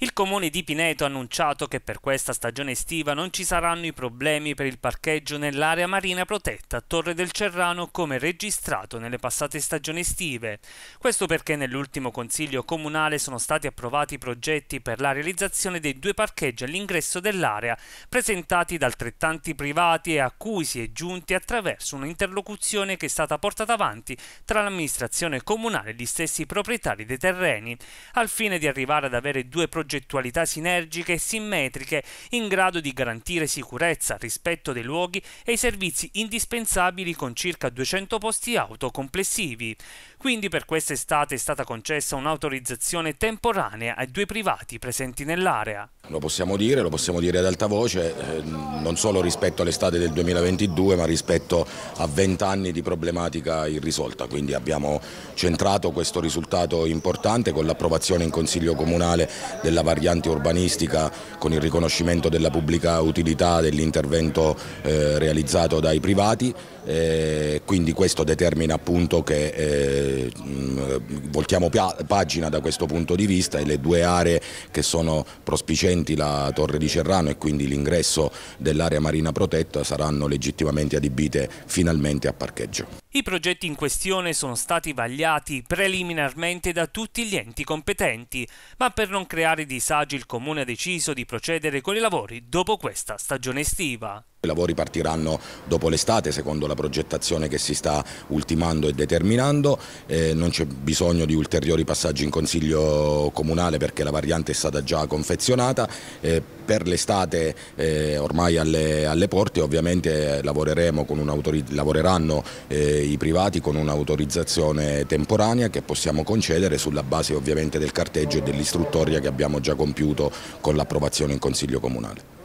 Il comune di Pineto ha annunciato che per questa stagione estiva non ci saranno i problemi per il parcheggio nell'area marina protetta a Torre del Cerrano come registrato nelle passate stagioni estive. Questo perché nell'ultimo consiglio comunale sono stati approvati i progetti per la realizzazione dei due parcheggi all'ingresso dell'area presentati da altrettanti privati e a cui si è giunti attraverso un'interlocuzione che è stata portata avanti tra l'amministrazione comunale e gli stessi proprietari dei terreni al fine di arrivare ad avere due progetti progettualità sinergiche e simmetriche in grado di garantire sicurezza, rispetto dei luoghi e i servizi indispensabili con circa 200 posti auto complessivi. Quindi per quest'estate è stata concessa un'autorizzazione temporanea ai due privati presenti nell'area. Lo possiamo dire, lo possiamo dire ad alta voce, eh, non solo rispetto all'estate del 2022 ma rispetto a 20 anni di problematica irrisolta, quindi abbiamo centrato questo risultato importante con l'approvazione in Consiglio Comunale della variante urbanistica, con il riconoscimento della pubblica utilità dell'intervento eh, realizzato dai privati, eh, quindi questo determina appunto che eh, voltiamo pagina da questo punto di vista e le due aree che sono prospicenti esistenti la torre di Cerrano e quindi l'ingresso dell'area marina protetta saranno legittimamente adibite finalmente a parcheggio. I progetti in questione sono stati vagliati preliminarmente da tutti gli enti competenti, ma per non creare disagi il Comune ha deciso di procedere con i lavori dopo questa stagione estiva. I lavori partiranno dopo l'estate secondo la progettazione che si sta ultimando e determinando, eh, non c'è bisogno di ulteriori passaggi in Consiglio Comunale perché la variante è stata già confezionata, eh, per l'estate eh, ormai alle, alle, porte ovviamente eh, lavoreremo con un lavorano eh, i privati con un'autorizzazione temporanea che possiamo concedere sulla base ovviamente del carteggio e dell'istruttoria che abbiamo già compiuto con l'approvazione in Consiglio Comunale.